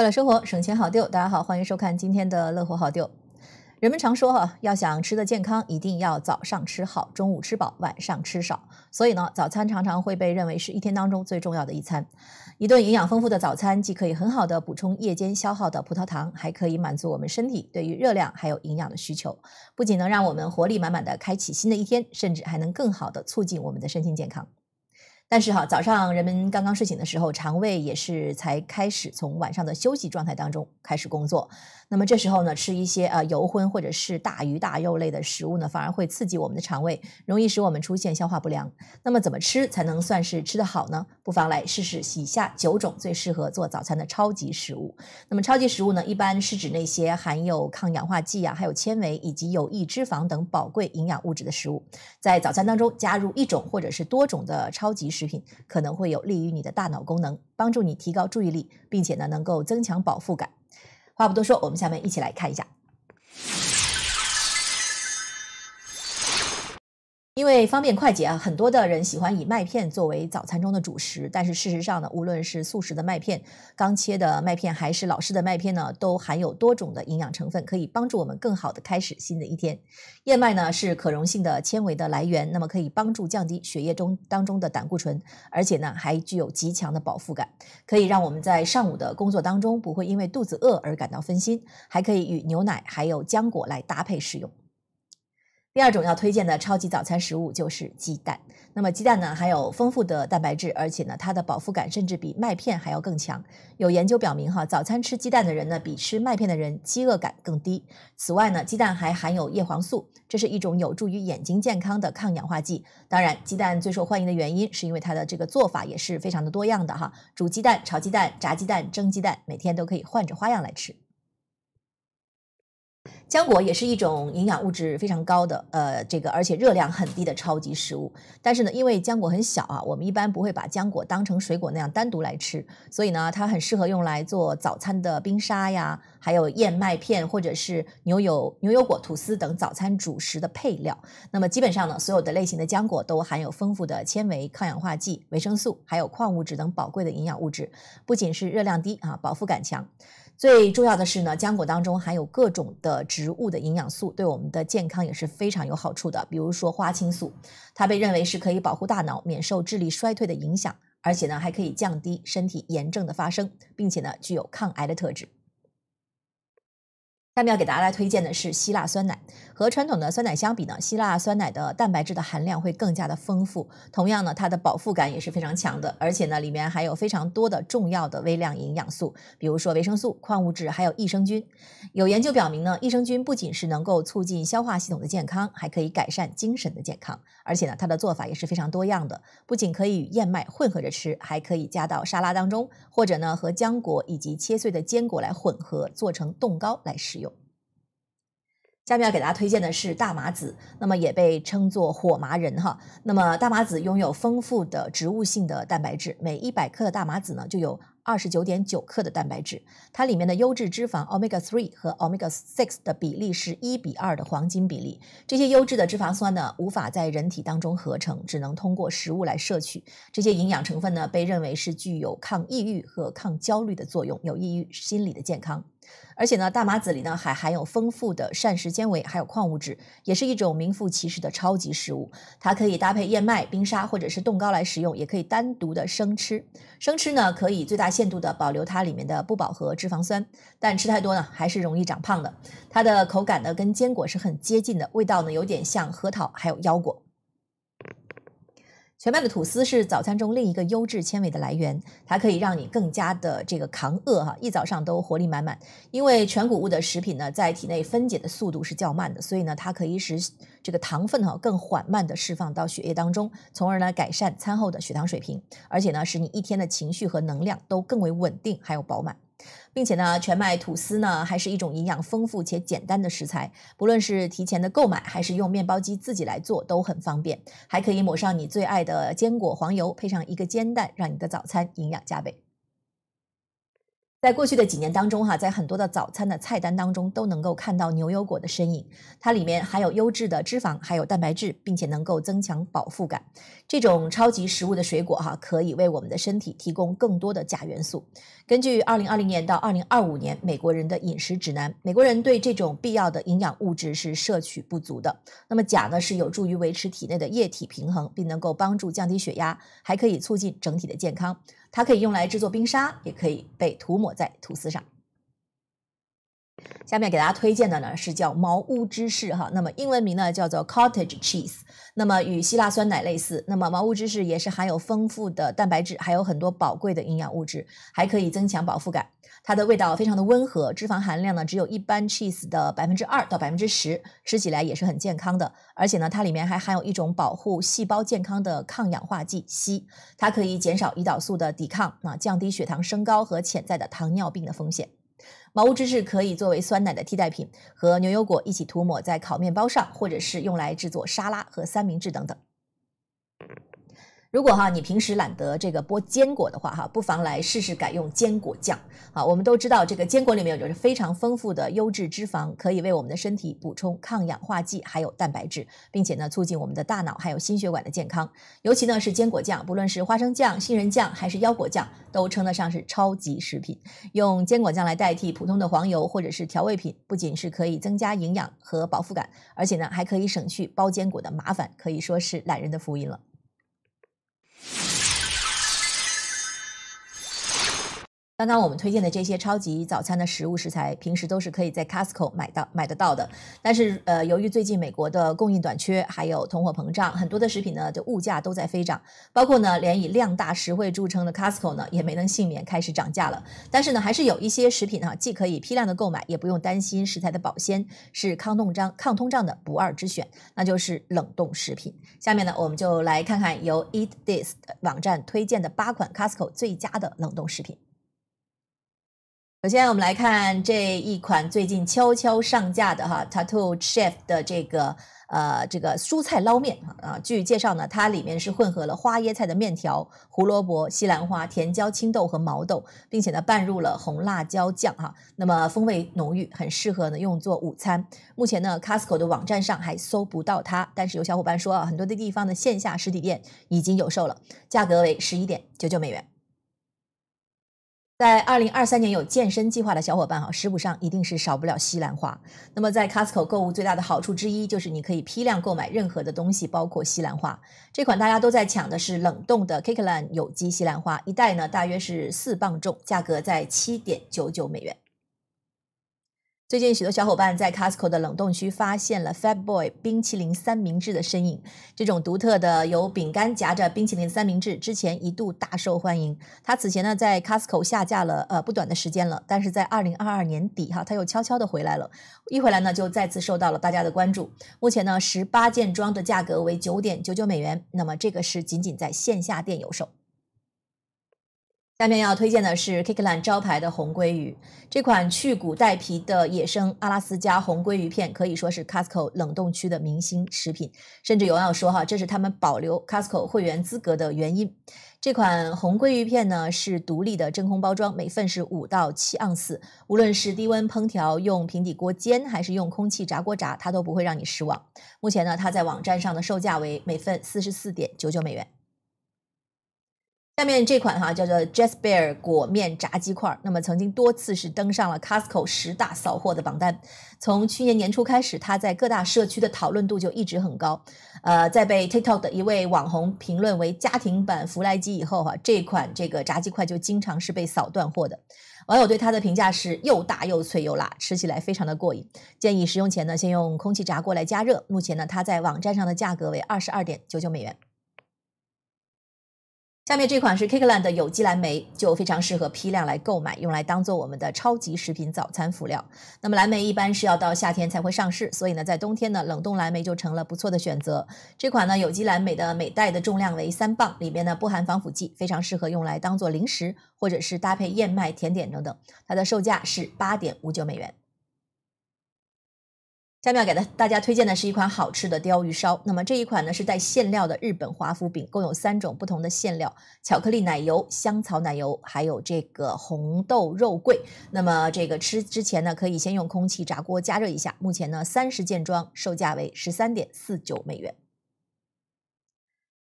为了生活省钱好丢，大家好，欢迎收看今天的乐活好丢。人们常说哈，要想吃的健康，一定要早上吃好，中午吃饱，晚上吃少。所以呢，早餐常常会被认为是一天当中最重要的一餐。一顿营养丰富的早餐，既可以很好的补充夜间消耗的葡萄糖，还可以满足我们身体对于热量还有营养的需求。不仅能让我们活力满满的开启新的一天，甚至还能更好的促进我们的身心健康。但是哈，早上人们刚刚睡醒的时候，肠胃也是才开始从晚上的休息状态当中开始工作。那么这时候呢，吃一些呃油荤或者是大鱼大肉类的食物呢，反而会刺激我们的肠胃，容易使我们出现消化不良。那么怎么吃才能算是吃得好呢？不妨来试试以下九种最适合做早餐的超级食物。那么超级食物呢，一般是指那些含有抗氧化剂啊、还有纤维以及有益脂肪等宝贵营养物质的食物，在早餐当中加入一种或者是多种的超级食。食品可能会有利于你的大脑功能，帮助你提高注意力，并且呢，能够增强饱腹感。话不多说，我们下面一起来看一下。因为方便快捷啊，很多的人喜欢以麦片作为早餐中的主食。但是事实上呢，无论是速食的麦片、刚切的麦片还是老式的麦片呢，都含有多种的营养成分，可以帮助我们更好的开始新的一天。燕麦呢是可溶性的纤维的来源，那么可以帮助降低血液中当中的胆固醇，而且呢还具有极强的饱腹感，可以让我们在上午的工作当中不会因为肚子饿而感到分心，还可以与牛奶还有浆果来搭配食用。第二种要推荐的超级早餐食物就是鸡蛋。那么鸡蛋呢，含有丰富的蛋白质，而且呢，它的饱腹感甚至比麦片还要更强。有研究表明，哈，早餐吃鸡蛋的人呢，比吃麦片的人饥饿感更低。此外呢，鸡蛋还含有叶黄素，这是一种有助于眼睛健康的抗氧化剂。当然，鸡蛋最受欢迎的原因是因为它的这个做法也是非常的多样的哈，煮鸡蛋、炒鸡蛋、炸鸡蛋、蒸鸡蛋，每天都可以换着花样来吃。浆果也是一种营养物质非常高的，呃，这个而且热量很低的超级食物。但是呢，因为浆果很小啊，我们一般不会把浆果当成水果那样单独来吃，所以呢，它很适合用来做早餐的冰沙呀，还有燕麦片或者是牛油牛油果吐司等早餐主食的配料。那么，基本上呢，所有的类型的浆果都含有丰富的纤维、抗氧化剂、维生素，还有矿物质等宝贵的营养物质。不仅是热量低啊，饱腹感强。最重要的是呢，浆果当中含有各种的植物的营养素，对我们的健康也是非常有好处的。比如说花青素，它被认为是可以保护大脑免受智力衰退的影响，而且呢还可以降低身体炎症的发生，并且呢具有抗癌的特质。下面要给大家来推荐的是希腊酸奶。和传统的酸奶相比呢，希腊酸奶的蛋白质的含量会更加的丰富。同样呢，它的饱腹感也是非常强的。而且呢，里面还有非常多的重要的微量营养素，比如说维生素、矿物质，还有益生菌。有研究表明呢，益生菌不仅是能够促进消化系统的健康，还可以改善精神的健康。而且呢，它的做法也是非常多样的，不仅可以与燕麦混合着吃，还可以加到沙拉当中，或者呢和浆果以及切碎的坚果来混合做成冻糕来食用。下面要给大家推荐的是大麻籽，那么也被称作火麻仁哈。那么大麻籽拥有丰富的植物性的蛋白质，每一百克的大麻籽呢就有二十九点九克的蛋白质。它里面的优质脂肪 omega three 和 omega six 的比例是一比二的黄金比例。这些优质的脂肪酸呢无法在人体当中合成，只能通过食物来摄取。这些营养成分呢被认为是具有抗抑郁和抗焦虑的作用，有益于心理的健康。而且呢，大麻籽里呢还含有丰富的膳食纤维，还有矿物质，也是一种名副其实的超级食物。它可以搭配燕麦冰沙或者是冻糕来食用，也可以单独的生吃。生吃呢可以最大限度的保留它里面的不饱和脂肪酸，但吃太多呢还是容易长胖的。它的口感呢跟坚果是很接近的，味道呢有点像核桃还有腰果。全麦的吐司是早餐中另一个优质纤维的来源，它可以让你更加的这个抗饿哈，一早上都活力满满。因为全谷物的食品呢，在体内分解的速度是较慢的，所以呢，它可以使这个糖分哈更缓慢的释放到血液当中，从而呢改善餐后的血糖水平，而且呢使你一天的情绪和能量都更为稳定还有饱满。并且呢，全麦吐司呢还是一种营养丰富且简单的食材，不论是提前的购买还是用面包机自己来做都很方便，还可以抹上你最爱的坚果黄油，配上一个煎蛋，让你的早餐营养加倍。在过去的几年当中，哈，在很多的早餐的菜单当中都能够看到牛油果的身影。它里面含有优质的脂肪，还有蛋白质，并且能够增强饱腹感。这种超级食物的水果，哈，可以为我们的身体提供更多的钾元素。根据二零二零年到二零二五年美国人的饮食指南，美国人对这种必要的营养物质是摄取不足的。那么钾呢，是有助于维持体内的液体平衡，并能够帮助降低血压，还可以促进整体的健康。它可以用来制作冰沙，也可以被涂抹在吐司上。下面给大家推荐的呢是叫茅屋芝士哈，那么英文名呢叫做 Cottage Cheese，那么与希腊酸奶类似。那么茅屋芝士也是含有丰富的蛋白质，还有很多宝贵的营养物质，还可以增强饱腹感。它的味道非常的温和，脂肪含量呢只有一般 cheese 的百分之二到百分之十，吃起来也是很健康的。而且呢，它里面还含有一种保护细胞健康的抗氧化剂硒，它可以减少胰岛素的抵抗，那降低血糖升高和潜在的糖尿病的风险。茅屋芝士可以作为酸奶的替代品，和牛油果一起涂抹在烤面包上，或者是用来制作沙拉和三明治等等。如果哈你平时懒得这个剥坚果的话哈，不妨来试试改用坚果酱。好，我们都知道这个坚果里面有着非常丰富的优质脂肪，可以为我们的身体补充抗氧化剂，还有蛋白质，并且呢促进我们的大脑还有心血管的健康。尤其呢是坚果酱，不论是花生酱、杏仁酱还是腰果酱，都称得上是超级食品。用坚果酱来代替普通的黄油或者是调味品，不仅是可以增加营养和饱腹感，而且呢还可以省去剥坚果的麻烦，可以说是懒人的福音了。刚刚我们推荐的这些超级早餐的食物食材，平时都是可以在 Costco 买到买得到的。但是，呃，由于最近美国的供应短缺，还有通货膨胀，很多的食品呢的物价都在飞涨，包括呢，连以量大实惠著称的 Costco 呢也没能幸免，开始涨价了。但是呢，还是有一些食品哈，既可以批量的购买，也不用担心食材的保鲜，是抗冻胀、抗通胀的不二之选，那就是冷冻食品。下面呢，我们就来看看由 Eat This 网站推荐的八款 Costco 最佳的冷冻食品。首先，我们来看这一款最近悄悄上架的哈，Tatto o Chef 的这个呃，这个蔬菜捞面啊。据介绍呢，它里面是混合了花椰菜的面条、胡萝卜、西兰花、甜椒、青豆和毛豆，并且呢拌入了红辣椒酱哈。那么风味浓郁，很适合呢用作午餐。目前呢，Costco 的网站上还搜不到它，但是有小伙伴说啊，很多的地方的线下实体店已经有售了，价格为十一点九九美元。在二零二三年有健身计划的小伙伴哈，食谱上一定是少不了西兰花。那么在 Costco 购物最大的好处之一就是你可以批量购买任何的东西，包括西兰花。这款大家都在抢的是冷冻的 k i k k l a n 有机西兰花，一袋呢大约是四磅重，价格在七点九九美元。最近，许多小伙伴在 Costco 的冷冻区发现了 Fat Boy 冰淇淋三明治的身影。这种独特的由饼干夹着冰淇淋三明治，之前一度大受欢迎。它此前呢在 Costco 下架了呃不短的时间了，但是在二零二二年底哈，它又悄悄的回来了。一回来呢，就再次受到了大家的关注。目前呢，十八件装的价格为九点九九美元。那么这个是仅仅在线下店有售。下面要推荐的是 Kiklan 招牌的红鲑鱼，这款去骨带皮的野生阿拉斯加红鲑鱼片可以说是 c o s t c o 冷冻区的明星食品，甚至有网友说哈，这是他们保留 c o s t c o 会员资格的原因。这款红鲑鱼片呢是独立的真空包装，每份是五到七盎司，无论是低温烹调用平底锅煎，还是用空气炸锅炸，它都不会让你失望。目前呢，它在网站上的售价为每份四十四点九九美元。下面这款哈叫做 Jazz Bear 裹面炸鸡块，那么曾经多次是登上了 Costco 十大扫货的榜单。从去年年初开始，它在各大社区的讨论度就一直很高。呃，在被 TikTok 的一位网红评论为家庭版福来鸡以后，哈这款这个炸鸡块就经常是被扫断货的。网友对它的评价是又大又脆又辣，吃起来非常的过瘾。建议食用前呢，先用空气炸锅来加热。目前呢，它在网站上的价格为二十二点九九美元。下面这款是 Kirkland 的有机蓝莓，就非常适合批量来购买，用来当做我们的超级食品早餐辅料。那么蓝莓一般是要到夏天才会上市，所以呢，在冬天呢，冷冻蓝莓就成了不错的选择。这款呢，有机蓝莓的每袋的重量为三磅，里面呢不含防腐剂，非常适合用来当做零食，或者是搭配燕麦甜点等等。它的售价是八点五九美元。下面要给大大家推荐的是一款好吃的鲷鱼烧，那么这一款呢是带馅料的日本华夫饼，共有三种不同的馅料：巧克力奶油、香草奶油，还有这个红豆肉桂。那么这个吃之前呢，可以先用空气炸锅加热一下。目前呢，三十件装，售价为十三点四九美元。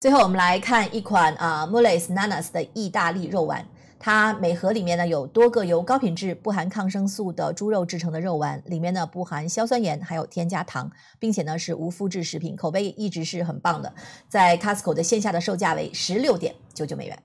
最后，我们来看一款啊 m u l e s Nanas 的意大利肉丸。它每盒里面呢有多个由高品质不含抗生素的猪肉制成的肉丸，里面呢不含硝酸盐，还有添加糖，并且呢是无麸质食品，口碑一直是很棒的。在 Costco 的线下的售价为十六点九九美元。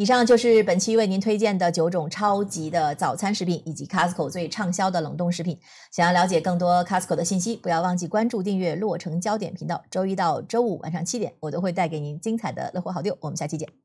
以上就是本期为您推荐的九种超级的早餐食品，以及 Costco 最畅销的冷冻食品。想要了解更多 Costco 的信息，不要忘记关注订阅《洛城焦点》频道。周一到周五晚上七点，我都会带给您精彩的乐活好六。我们下期见。